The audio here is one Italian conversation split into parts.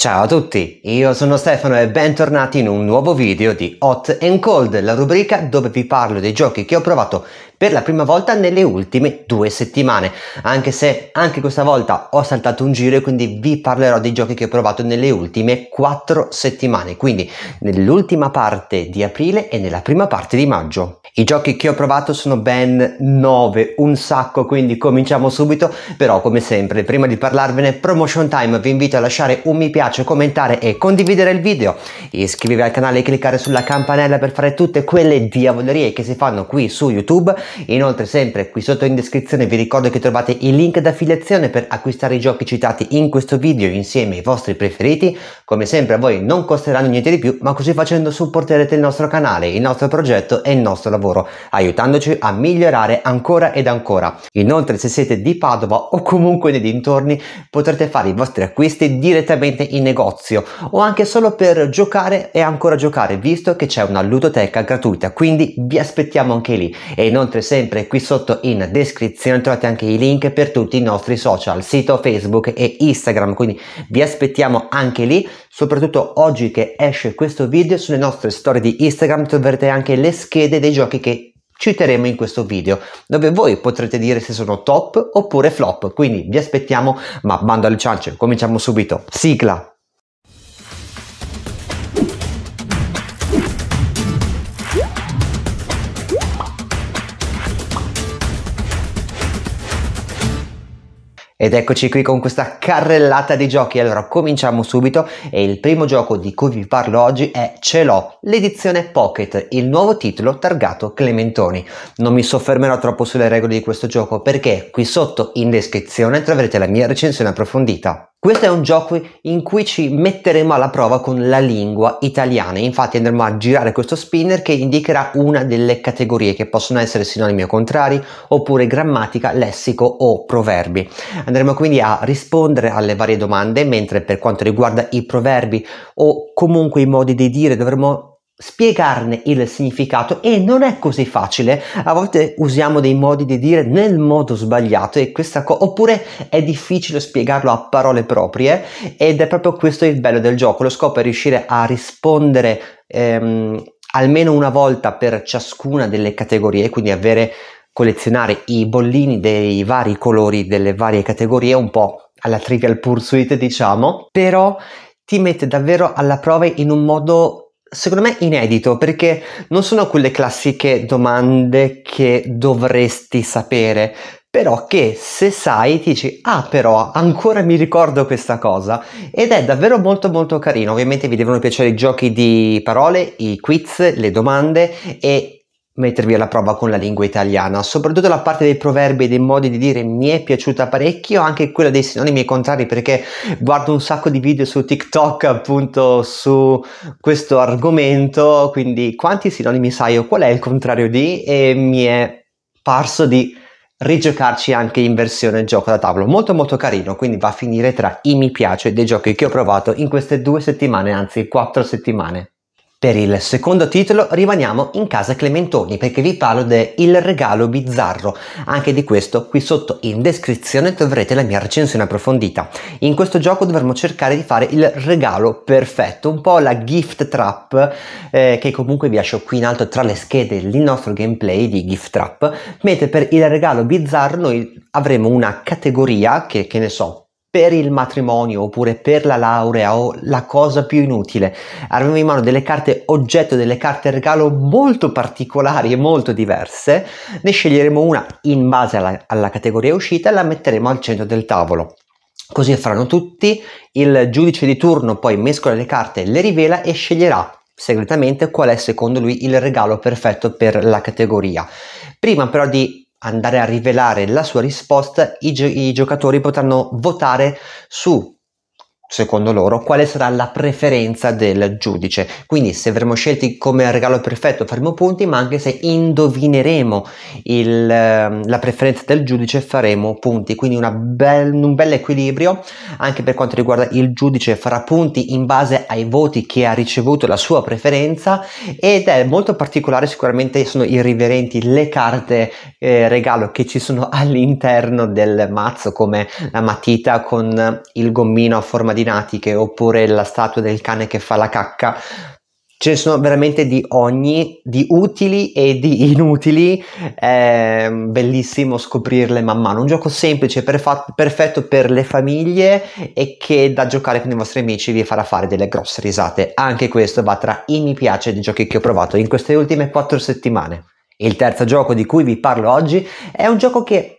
Ciao a tutti, io sono Stefano e bentornati in un nuovo video di Hot and Cold, la rubrica dove vi parlo dei giochi che ho provato per la prima volta nelle ultime due settimane, anche se anche questa volta ho saltato un giro e quindi vi parlerò dei giochi che ho provato nelle ultime quattro settimane, quindi nell'ultima parte di aprile e nella prima parte di maggio. I giochi che ho provato sono ben 9, un sacco, quindi cominciamo subito, però come sempre prima di parlarvene promotion time vi invito a lasciare un mi piace, commentare e condividere il video, iscrivetevi al canale e cliccare sulla campanella per fare tutte quelle diavolerie che si fanno qui su YouTube Inoltre sempre qui sotto in descrizione vi ricordo che trovate il link d'affiliazione per acquistare i giochi citati in questo video insieme ai vostri preferiti, come sempre a voi non costeranno niente di più ma così facendo supporterete il nostro canale, il nostro progetto e il nostro lavoro, aiutandoci a migliorare ancora ed ancora. Inoltre se siete di Padova o comunque nei dintorni potrete fare i vostri acquisti direttamente in negozio o anche solo per giocare e ancora giocare visto che c'è una ludoteca gratuita, quindi vi aspettiamo anche lì e inoltre inoltre sempre qui sotto in descrizione trovate anche i link per tutti i nostri social, sito Facebook e Instagram, quindi vi aspettiamo anche lì, soprattutto oggi che esce questo video sulle nostre storie di Instagram troverete anche le schede dei giochi che citeremo in questo video, dove voi potrete dire se sono top oppure flop, quindi vi aspettiamo, ma bando alle ciance, cominciamo subito, sigla! Ed eccoci qui con questa carrellata di giochi. Allora, cominciamo subito e il primo gioco di cui vi parlo oggi è Ce l'ho, l'edizione Pocket, il nuovo titolo targato Clementoni. Non mi soffermerò troppo sulle regole di questo gioco perché qui sotto in descrizione troverete la mia recensione approfondita. Questo è un gioco in cui ci metteremo alla prova con la lingua italiana, infatti andremo a girare questo spinner che indicherà una delle categorie che possono essere sinonimi o contrari, oppure grammatica, lessico o proverbi. Andremo quindi a rispondere alle varie domande, mentre per quanto riguarda i proverbi o comunque i modi di dire dovremo spiegarne il significato e non è così facile a volte usiamo dei modi di dire nel modo sbagliato e questa cosa oppure è difficile spiegarlo a parole proprie ed è proprio questo il bello del gioco lo scopo è riuscire a rispondere ehm, almeno una volta per ciascuna delle categorie quindi avere collezionare i bollini dei vari colori delle varie categorie un po' alla trivial pursuit diciamo però ti mette davvero alla prova in un modo secondo me inedito perché non sono quelle classiche domande che dovresti sapere, però che se sai ti dici ah però ancora mi ricordo questa cosa ed è davvero molto molto carino ovviamente vi devono piacere i giochi di parole i quiz le domande e mettervi alla prova con la lingua italiana, soprattutto la parte dei proverbi e dei modi di dire mi è piaciuta parecchio, anche quella dei sinonimi e contrari perché guardo un sacco di video su TikTok appunto su questo argomento, quindi quanti sinonimi sai o qual è il contrario di e mi è parso di rigiocarci anche in versione gioco da tavolo molto molto carino quindi va a finire tra i mi piace dei giochi che ho provato in queste due settimane anzi quattro settimane per il secondo titolo rimaniamo in casa Clementoni perché vi parlo de Il regalo bizzarro. Anche di questo qui sotto in descrizione troverete la mia recensione approfondita. In questo gioco dovremo cercare di fare il regalo perfetto, un po' la gift trap eh, che comunque vi lascio qui in alto tra le schede del nostro gameplay di gift trap, mentre per il regalo bizzarro noi avremo una categoria che che ne so per il matrimonio oppure per la laurea o la cosa più inutile. Avremo in mano delle carte oggetto, delle carte regalo molto particolari e molto diverse. Ne sceglieremo una in base alla, alla categoria uscita e la metteremo al centro del tavolo. Così faranno tutti, il giudice di turno poi mescola le carte, le rivela e sceglierà segretamente qual è secondo lui il regalo perfetto per la categoria. Prima però di andare a rivelare la sua risposta, i, gi- i giocatori potranno votare su secondo loro, quale sarà la preferenza del giudice. Quindi se avremo scelti come regalo perfetto faremo punti, ma anche se indovineremo il, ehm, la preferenza del giudice faremo punti. Quindi bel, un bel equilibrio anche per quanto riguarda il giudice farà punti in base ai voti che ha ricevuto la sua preferenza ed è molto particolare sicuramente sono irriverenti le carte eh, regalo che ci sono all'interno del mazzo come la matita con il gommino a forma di di oppure la statua del cane che fa la cacca. Ce ne sono veramente di ogni, di utili e di inutili, è mm, bellissimo scoprirle man mano. Un gioco semplice, perf- perfetto per le famiglie e che da giocare con i vostri amici vi farà fare delle grosse risate. Anche questo va tra i mi piace dei giochi che ho provato in queste ultime quattro settimane. Il terzo gioco di cui vi parlo oggi è un gioco che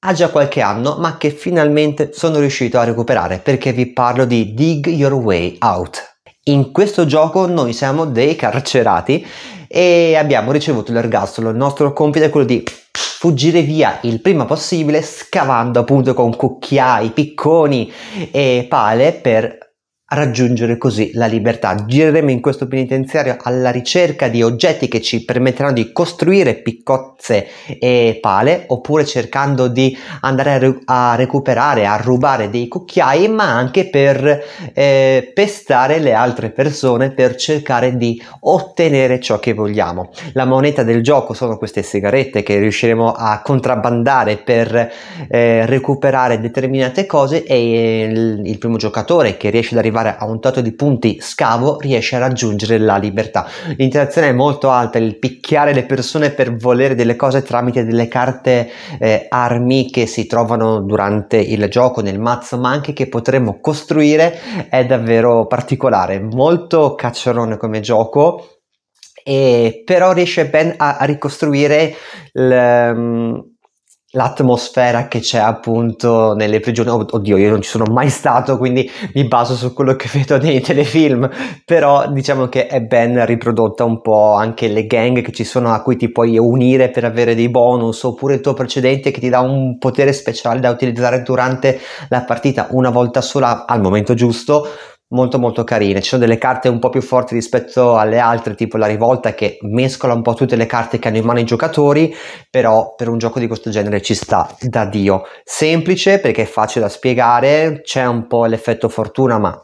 ha già qualche anno ma che finalmente sono riuscito a recuperare perché vi parlo di Dig Your Way Out. In questo gioco noi siamo dei carcerati e abbiamo ricevuto l'ergastolo. Il nostro compito è quello di fuggire via il prima possibile scavando appunto con cucchiai, picconi e pale per raggiungere così la libertà. Gireremo in questo penitenziario alla ricerca di oggetti che ci permetteranno di costruire piccozze e pale, oppure cercando di andare a, recuperare, a rubare dei cucchiai, ma anche per eh, pestare le altre persone per cercare di ottenere ciò che vogliamo. La moneta del gioco sono queste sigarette che riusciremo a contrabbandare per eh, recuperare determinate cose e il, il primo giocatore che riesce ad arrivare arrivare a un tot di punti scavo riesce a raggiungere la libertà. L'interazione è molto alta, il picchiare le persone per volere delle cose tramite delle carte eh, armi che si trovano durante il gioco, nel mazzo, ma anche che potremmo costruire è davvero particolare, molto cacciarone come gioco. E però riesce ben a, ricostruire l, ehm, l'atmosfera che c'è appunto nelle prigioni. Oddio, io non ci sono mai stato, quindi mi baso su quello che vedo nei telefilm, però diciamo che è ben riprodotta un po' anche le gang che ci sono a cui ti puoi unire per avere dei bonus, oppure il tuo precedente che ti dà un potere speciale da utilizzare durante la partita una volta sola al momento giusto molto molto carine. Ci sono delle carte un po' più forti rispetto alle altre, tipo la rivolta che mescola un po' tutte le carte che hanno in mano i giocatori, però per un gioco di questo genere ci sta da Dio. Semplice perché è facile da spiegare, c'è un po' l'effetto fortuna, ma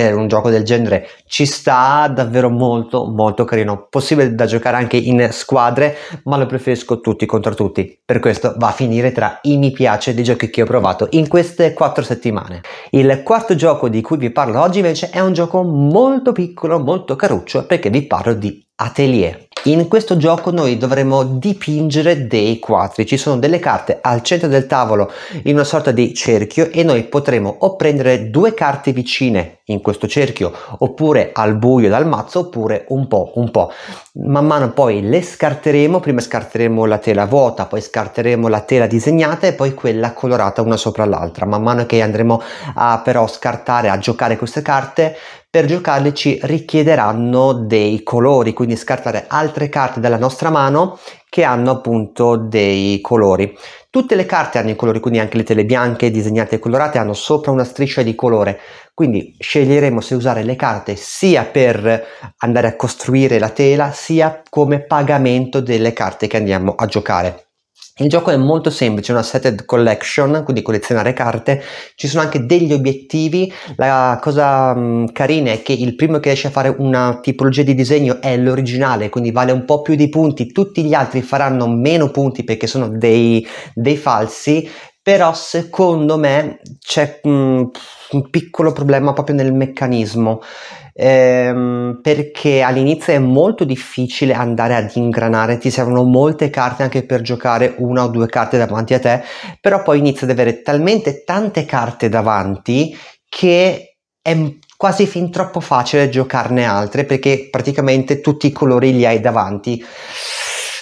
per un gioco del genere ci sta davvero molto molto carino possibile da giocare anche in squadre ma lo preferisco tutti contro tutti per questo va a finire tra i mi piace dei giochi che ho provato in queste quattro settimane il quarto gioco di cui vi parlo oggi invece è un gioco molto piccolo molto caruccio perché vi parlo di Atelier. In questo gioco noi dovremo dipingere dei quadri, ci sono delle carte al centro del tavolo in una sorta di cerchio e noi potremo o prendere due carte vicine in questo cerchio oppure al buio dal mazzo oppure un po' un po'. Man mano poi le scarteremo, prima scarteremo la tela vuota, poi scarteremo la tela disegnata e poi quella colorata una sopra l'altra. Man mano che andremo a però scartare, a giocare queste carte per giocarli ci richiederanno dei colori, quindi scartare altre carte dalla nostra mano che hanno appunto dei colori. Tutte le carte hanno i colori, quindi anche le tele bianche disegnate e colorate hanno sopra una striscia di colore, quindi sceglieremo se usare le carte sia per andare a costruire la tela, sia come pagamento delle carte che andiamo a giocare. Il gioco è molto semplice, è una setted collection, quindi collezionare carte, ci sono anche degli obiettivi, la cosa mh, mm, carina è che il primo che riesce a fare una tipologia di disegno è l'originale, quindi vale un po' più di punti, tutti gli altri faranno meno punti perché sono dei, dei falsi, però secondo me c'è un, mhmm, un piccolo problema proprio nel meccanismo ehm, perché all'inizio è molto difficile andare ad ingranare ti servono molte carte anche per giocare una o due carte davanti a te però poi inizi ad avere talmente tante carte davanti che è quasi fin troppo facile giocarne altre perché praticamente tutti i colori li hai davanti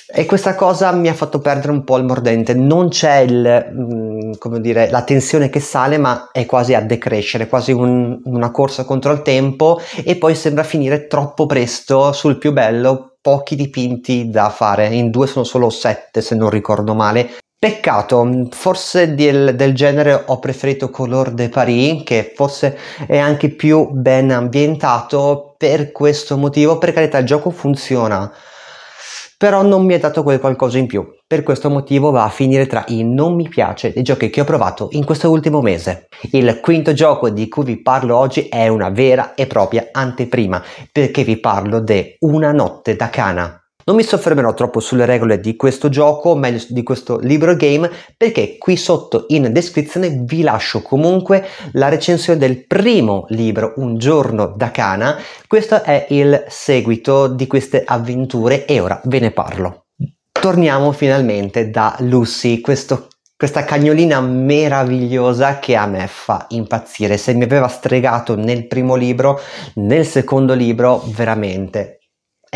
e questa cosa mi ha fatto perdere un po' il mordente, non c'è il, mm, come dire, la tensione che sale ma è quasi a decrescere, quasi un, una corsa contro il tempo e poi sembra finire troppo presto sul più bello, pochi dipinti da fare, in due sono solo sette se non ricordo male, Peccato, forse del, del, genere ho preferito Color de Paris, che forse è anche più ben ambientato per questo motivo, per carità il gioco funziona, però non mi ha dato quel qualcosa in più. Per questo motivo va a finire tra i non mi piace dei giochi che ho provato in questo ultimo mese. Il quinto gioco di cui vi parlo oggi è una vera e propria anteprima, perché vi parlo di Una notte da cana non mi soffermerò troppo sulle regole di questo gioco, o meglio di questo libro game, perché qui sotto in descrizione vi lascio comunque la recensione del primo libro, Un giorno da cana. Questo è il seguito di queste avventure e ora ve ne parlo. Torniamo finalmente da Lucy, questo questa cagnolina meravigliosa che a me fa impazzire. Se mi aveva stregato nel primo libro, nel secondo libro veramente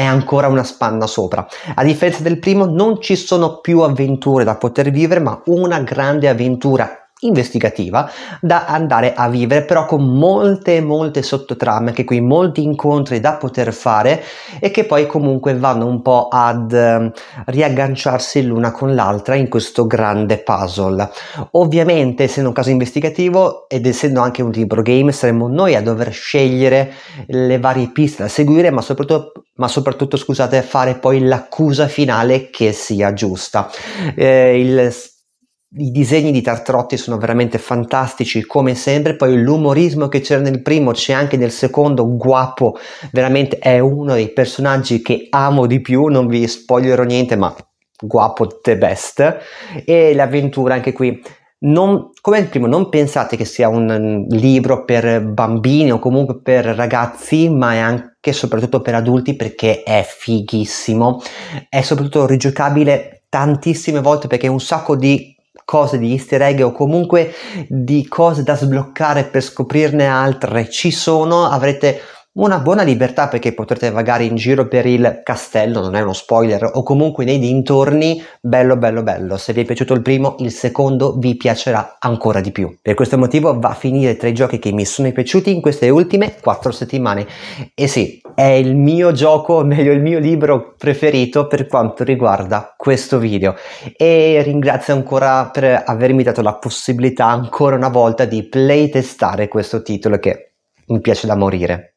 è ancora una spanna sopra. A differenza del primo non ci sono più avventure da poter vivere, ma una grande avventura investigativa da andare a vivere però con molte molte sottotrame che qui molti incontri da poter fare e che poi comunque vanno un po' ad eh, riagganciarsi l'una con l'altra in questo grande puzzle ovviamente essendo un caso investigativo ed essendo anche un libro game saremmo noi a dover scegliere le varie piste da seguire ma soprattutto ma soprattutto scusate fare poi l'accusa finale che sia giusta eh, il i disegni di Tartrotti sono veramente fantastici come sempre, poi l'umorismo che c'era nel primo c'è anche nel secondo, Guapo veramente è uno dei personaggi che amo di più, non vi spoilerò niente ma Guapo the best e l'avventura anche qui non, come il primo, non pensate che sia un mm, libro per bambini o comunque per ragazzi, ma è anche e soprattutto per adulti perché è fighissimo. È soprattutto rigiocabile tantissime volte perché un sacco di cose di easter egg o comunque di cose da sbloccare per scoprirne altre ci sono, avrete una buona libertà perché potrete vagare in giro per il castello, non è uno spoiler, o comunque nei dintorni, bello bello bello. Se vi è piaciuto il primo, il secondo vi piacerà ancora di più. Per questo motivo va a finire tra i giochi che mi sono piaciuti in queste ultime 4 settimane. E sì, è il mio gioco, o meglio il mio libro preferito per quanto riguarda questo video. E ringrazio ancora per avermi dato la possibilità ancora una volta di playtestare questo titolo che mi piace da morire.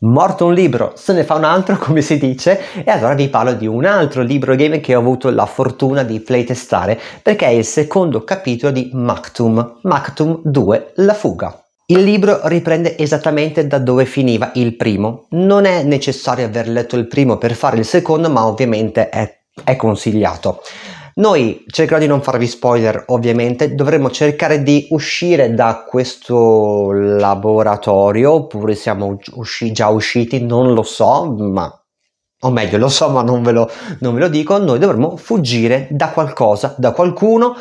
Morto un libro, se ne fa un altro come si dice e allora vi parlo di un altro libro game che ho avuto la fortuna di playtestare perché è il secondo capitolo di Mactum, Mactum 2, La fuga. Il libro riprende esattamente da dove finiva il primo, non è necessario aver letto il primo per fare il secondo ma ovviamente è, è consigliato. Noi cercherò di non farvi spoiler, ovviamente, dovremo cercare di uscire da questo laboratorio, oppure siamo usci- già usciti, non lo so, ma o meglio, lo so, ma non ve lo, non ve lo dico, noi dovremmo fuggire da qualcosa, da qualcuno,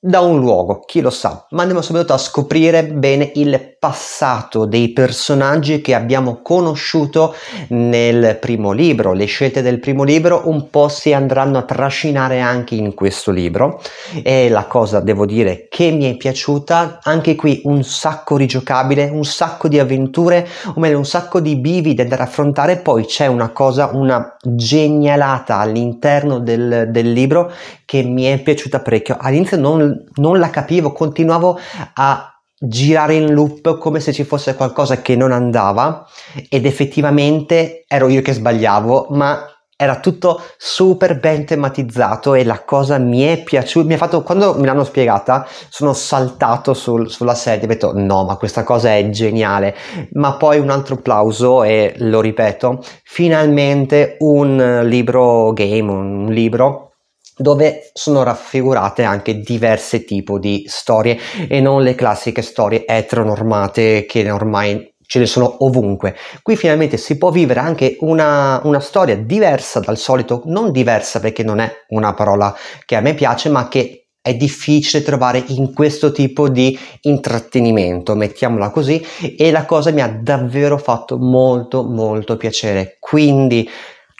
da un luogo, chi lo sa, ma andiamo subito a scoprire bene il passato dei personaggi che abbiamo conosciuto nel primo libro. Le scelte del primo libro un po' si andranno a trascinare anche in questo libro. E la cosa, devo dire, che mi è piaciuta, anche qui un sacco rigiocabile, un sacco di avventure, o meglio un sacco di bivi da affrontare. Poi c'è una cosa, una genialata all'interno del, del libro che mi è piaciuta parecchio. All'inizio non, non la capivo, continuavo a girare in loop come se ci fosse qualcosa che non andava ed effettivamente ero io che sbagliavo, ma era tutto super ben tematizzato e la cosa mi è piaciuta, mi ha fatto, quando me l'hanno spiegata sono saltato sul, sulla sedia, e ho detto no ma questa cosa è geniale, ma poi un altro applauso e lo ripeto, finalmente un libro game, un libro dove sono raffigurate anche diverse tipi di storie e non le classiche storie eteronormate che ormai ce ne sono ovunque. Qui finalmente si può vivere anche una, una, storia diversa dal solito, non diversa perché non è una parola che a me piace, ma che è difficile trovare in questo tipo di intrattenimento, mettiamola così, e la cosa mi ha davvero fatto molto molto piacere. Quindi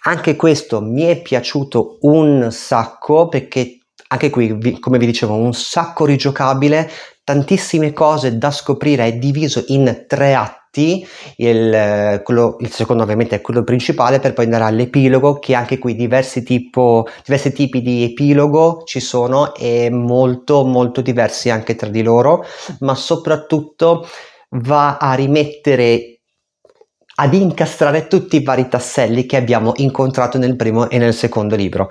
anche questo mi è piaciuto un sacco perché anche qui, come vi dicevo, un sacco rigiocabile, tantissime cose da scoprire, è diviso in tre atti. Il, quello, il, secondo ovviamente è quello principale per poi andare all'epilogo che anche qui diversi, tipo, diversi tipi di epilogo ci sono e molto molto diversi anche tra di loro ma soprattutto va a rimettere ad incastrare tutti i vari tasselli che abbiamo incontrato nel primo e nel secondo libro.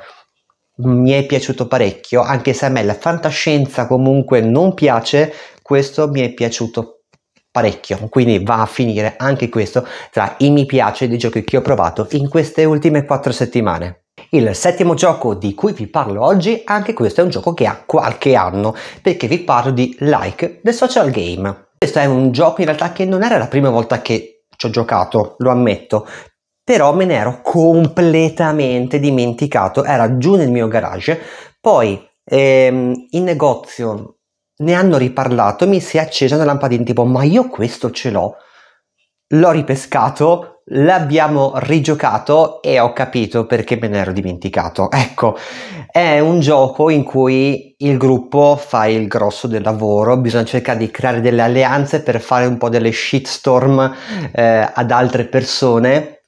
Mi è piaciuto parecchio, anche se a me la fantascienza comunque non piace, questo mi è piaciuto parecchio, quindi va a finire anche questo tra i mi piace dei giochi che ho provato in queste ultime quattro settimane. Il settimo gioco di cui vi parlo oggi, anche questo è un gioco che ha qualche anno, perché vi parlo di Like, The Social Game. Questo è un gioco in realtà che non era la prima volta che ci ho giocato, lo ammetto, però me ne ero completamente dimenticato, era giù nel mio garage, poi ehm, in negozio ne hanno riparlato, mi si è accesa una lampadina tipo ma io questo ce l'ho, l'ho ripescato, l'abbiamo rigiocato e ho capito perché me ne ero dimenticato. Ecco, è un gioco in cui il gruppo fa il grosso del lavoro, bisogna cercare di creare delle alleanze per fare un po' delle shitstorm eh, ad altre persone.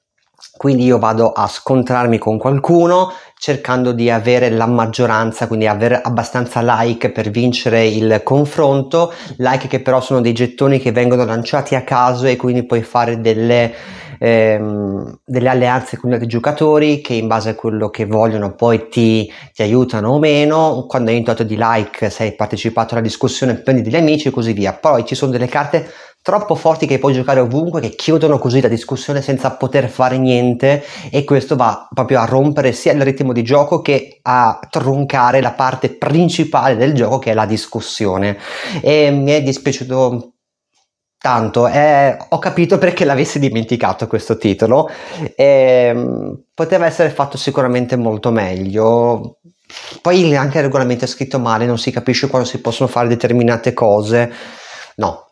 Quindi io vado a scontrarmi con qualcuno cercando di avere la maggioranza, quindi avere abbastanza like per vincere il confronto, like che però sono dei gettoni che vengono lanciati a caso e quindi puoi fare delle ehm, delle alleanze con gli altri giocatori che in base a quello che vogliono poi ti, ti aiutano o meno, quando hai intuito di like se hai partecipato alla discussione prendi degli amici e così via, poi ci sono delle carte troppo forti che puoi giocare ovunque, che chiudono così la discussione senza poter fare niente e questo va proprio a rompere sia il ritmo di gioco che a troncare la parte principale del gioco che è la discussione. E mi è dispiaciuto Tanto, eh, ho capito perché l'avessi dimenticato questo titolo. Eh, poteva essere fatto sicuramente molto meglio. Poi anche il regolamento è scritto male, non si capisce quando si possono fare determinate cose. No,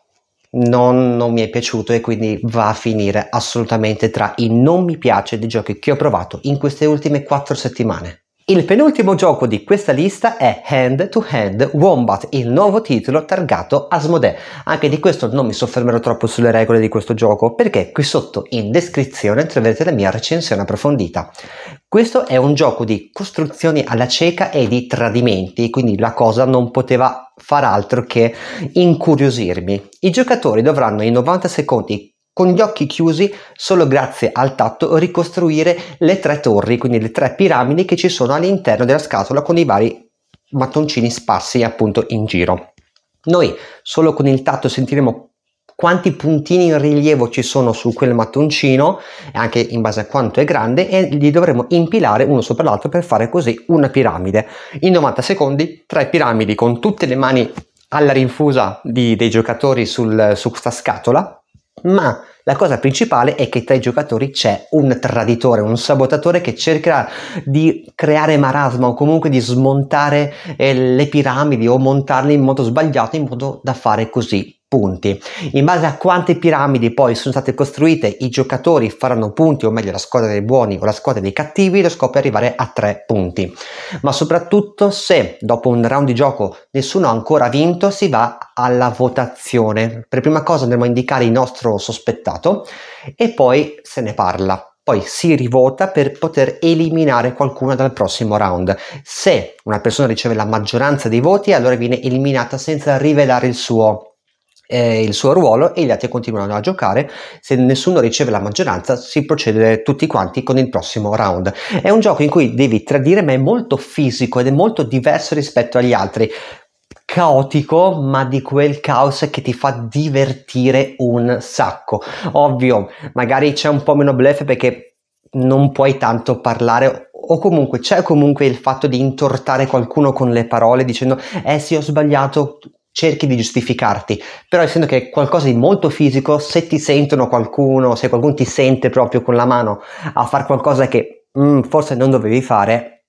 non, non mi è piaciuto e quindi va a finire assolutamente tra i non mi piace dei giochi che ho provato in queste ultime quattro settimane. Il penultimo gioco di questa lista è Hand to Hand Wombat, il nuovo titolo targato Asmodee. Anche di questo non mi soffermerò troppo sulle regole di questo gioco perché qui sotto in descrizione troverete la mia recensione approfondita. Questo è un gioco di costruzioni alla cieca e di tradimenti, quindi la cosa non poteva far altro che incuriosirmi. I giocatori dovranno in 90 secondi con gli occhi chiusi, solo grazie al tatto, ricostruire le tre torri, quindi le tre piramidi che ci sono all'interno della scatola con i vari mattoncini sparsi appunto in giro. Noi solo con il tatto sentiremo quanti puntini in rilievo ci sono su quel mattoncino, anche in base a quanto è grande, e li dovremo impilare uno sopra l'altro per fare così una piramide. In 90 secondi, tre piramidi con tutte le mani alla rinfusa di, dei giocatori sul, su questa scatola, ma la cosa principale è che tra i giocatori c'è un traditore, un sabotatore che cercherà di creare marasma o comunque di smontare eh, le piramidi o montarle in modo sbagliato in modo da fare così punti. In base a quante piramidi poi sono state costruite, i giocatori faranno punti, o meglio la squadra dei buoni o la squadra dei cattivi, lo scopo è arrivare a 3 punti. Ma soprattutto se dopo un round di gioco nessuno ha ancora vinto, si va alla votazione. Per prima cosa andremo a indicare il nostro sospettato e poi se ne parla poi si rivota per poter eliminare qualcuno dal prossimo round. Se una persona riceve la maggioranza dei voti, allora viene eliminata senza rivelare il suo eh, il suo ruolo e gli altri continuano a giocare. Se nessuno riceve la maggioranza, si procede tutti quanti con il prossimo round. È un gioco in cui devi tradire, ma è molto fisico ed è molto diverso rispetto agli altri caotico, ma di quel caos che ti fa divertire un sacco. Ovvio, magari c'è un po' meno bluff perché non puoi tanto parlare o comunque c'è comunque il fatto di intortare qualcuno con le parole dicendo eh sì ho sbagliato cerchi di giustificarti, però essendo che è qualcosa di molto fisico, se ti sentono qualcuno, se qualcuno ti sente proprio con la mano a fare qualcosa che mm, forse non dovevi fare,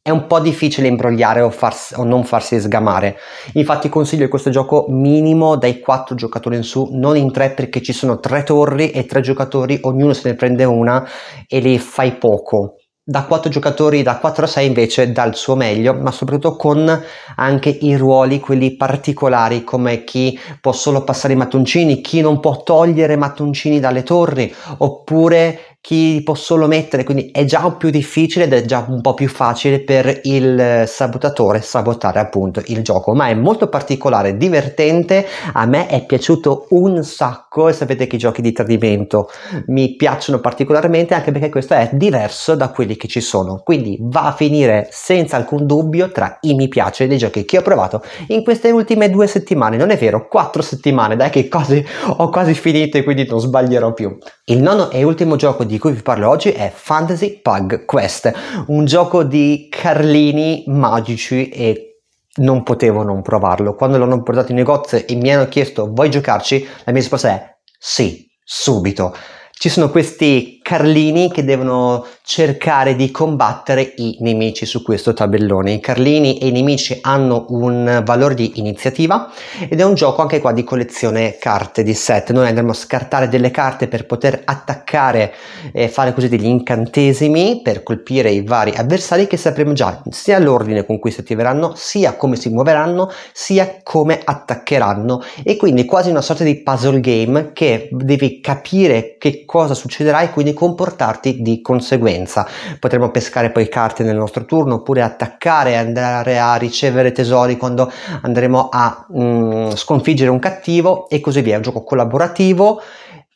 è un po' difficile imbrogliare o, farsi, o, non farsi sgamare. Infatti consiglio questo gioco minimo dai 4 giocatori in su, non in 3 perché ci sono 3 torri e 3 giocatori, ognuno se ne prende una e le fai poco da quattro giocatori da 4 a 6 invece dal suo meglio, ma soprattutto con anche i ruoli, quelli particolari, come chi può solo passare i mattoncini, chi non può togliere mattoncini dalle torri, oppure chi può solo mettere, quindi è già più difficile ed è già un po' più facile per il sabotatore sabotare appunto il gioco, ma è molto particolare, divertente, a me è piaciuto un sacco e sapete che i giochi di tradimento mi piacciono particolarmente anche perché questo è diverso da quelli che ci sono, quindi va a finire senza alcun dubbio tra i mi piace dei giochi che ho provato in queste ultime due settimane, non è vero, quattro settimane, dai che quasi, ho quasi finito e quindi non sbaglierò più. Il nono e ultimo gioco di di cui vi parlo oggi è Fantasy Pug Quest, un gioco di carlini magici e non potevo non provarlo. Quando l'hanno portato in negozio e mi hanno chiesto vuoi giocarci, la mia risposta è sì, subito. Ci sono questi Carlini che devono cercare di combattere i nemici su questo tabellone. I Carlini e i nemici hanno un valore di iniziativa ed è un gioco anche qua di collezione carte di set. Noi andremo a scartare delle carte per poter attaccare e fare così degli incantesimi per colpire i vari avversari che sapremo già sia l'ordine con cui si attiveranno, sia come si muoveranno, sia come attaccheranno e quindi quasi una sorta di puzzle game che devi capire che cosa succederà e quindi comportarti di conseguenza. Potremmo pescare poi carte nel nostro turno oppure attaccare e andare a ricevere tesori quando andremo a mh, mm, sconfiggere un cattivo e così via. È un gioco collaborativo,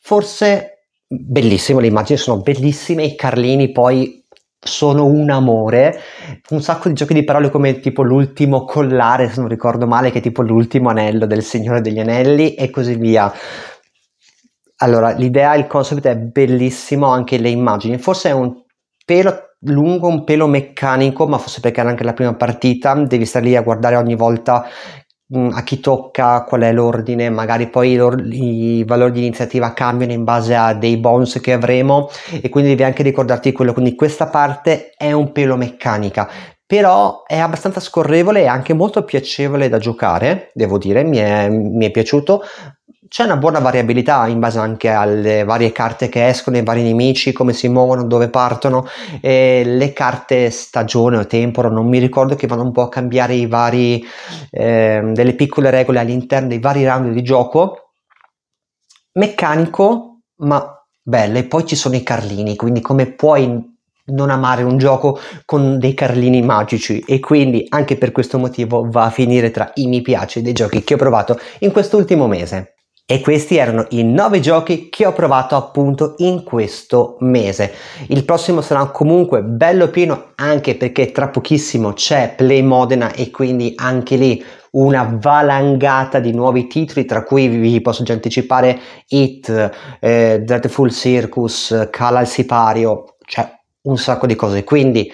forse bellissimo, le immagini sono bellissime, i carlini poi sono un amore, un sacco di giochi di parole come tipo l'ultimo collare, se non ricordo male, che è tipo l'ultimo anello del Signore degli Anelli e così via. Allora, l'idea, il concept è bellissimo, anche le immagini. Forse è un pelo lungo, un pelo meccanico, ma forse perché era anche la prima partita, devi stare lì a guardare ogni volta mh, mm, a chi tocca, qual è l'ordine, magari poi i valori di iniziativa cambiano in base a dei bonus che avremo e quindi devi anche ricordarti quello. Quindi questa parte è un pelo meccanica, però è abbastanza scorrevole e anche molto piacevole da giocare, devo dire, mi è, mi è piaciuto, c'è una buona variabilità in base anche alle varie carte che escono, i vari nemici, come si muovono, dove partono. E le carte stagione o temporo, non mi ricordo, che vanno un po' a cambiare i vari, eh, delle piccole regole all'interno dei vari round di gioco. Meccanico, ma bello. E poi ci sono i carlini, quindi come puoi non amare un gioco con dei carlini magici e quindi anche per questo motivo va a finire tra i mi piace dei giochi che ho provato in quest'ultimo mese. E questi erano i 9 giochi che ho provato appunto in questo mese. Il prossimo sarà comunque bello pieno anche perché tra pochissimo c'è Play Modena e quindi anche lì una valangata di nuovi titoli tra cui vi posso già anticipare It, eh, Dreadful Circus, Cala al Sipario, cioè un sacco di cose. Quindi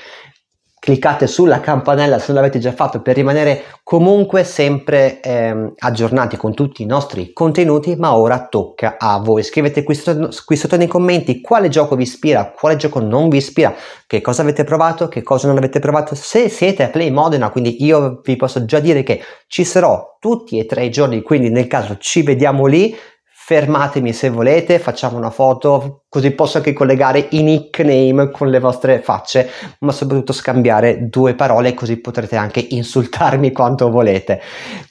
cliccate sulla campanella se non l'avete già fatto per rimanere comunque sempre eh, aggiornati con tutti i nostri contenuti, ma ora tocca a voi. Scrivete qui sotto, qui sotto nei commenti quale gioco vi ispira, quale gioco non vi ispira, che cosa avete provato, che cosa non avete provato, se siete a Play Modena, quindi io vi posso già dire che ci sarò tutti e tre i giorni, quindi nel caso ci vediamo lì fermatemi se volete, facciamo una foto, così posso anche collegare i nickname con le vostre facce, ma soprattutto scambiare due parole così potrete anche insultarmi quanto volete.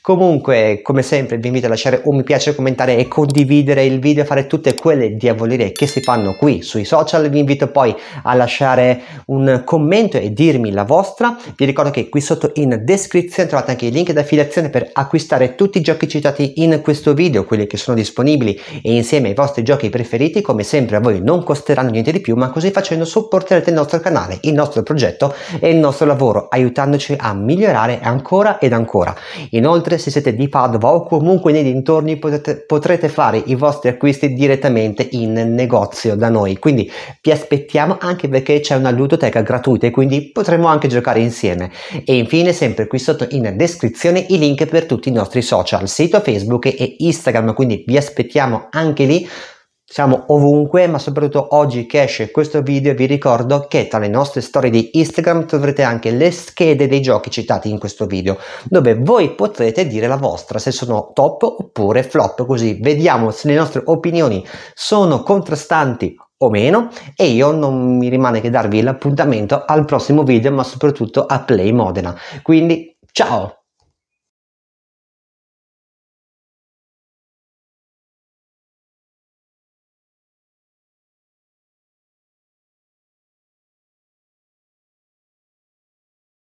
Comunque, come sempre, vi invito a lasciare un mi piace, commentare e condividere il video, fare tutte quelle diavolerie che si fanno qui sui social. Vi invito poi a lasciare un commento e dirmi la vostra. Vi ricordo che qui sotto in descrizione trovate anche i link d'affiliazione per acquistare tutti i giochi citati in questo video, quelli che sono disponibili e insieme ai vostri giochi preferiti, come sempre a voi donazioni non costeranno niente di più, ma così facendo supporterete il nostro canale, il nostro progetto e il nostro lavoro, aiutandoci a migliorare ancora ed ancora. Inoltre, se siete di Padova o comunque nei dintorni, potete, potrete fare i vostri acquisti direttamente in negozio da noi. Quindi vi aspettiamo anche perché c'è una ludoteca gratuita e quindi potremo anche giocare insieme. E infine, sempre qui sotto in descrizione i link per tutti i nostri social, sito Facebook e Instagram, quindi vi aspettiamo anche lì siamo ovunque, ma soprattutto oggi che esce questo video vi ricordo che tra le nostre storie di Instagram troverete anche le schede dei giochi citati in questo video, dove voi potrete dire la vostra, se sono top oppure flop, così vediamo se le nostre opinioni sono contrastanti o meno e io non mi rimane che darvi l'appuntamento al prossimo video, ma soprattutto a Play Modena. Quindi ciao!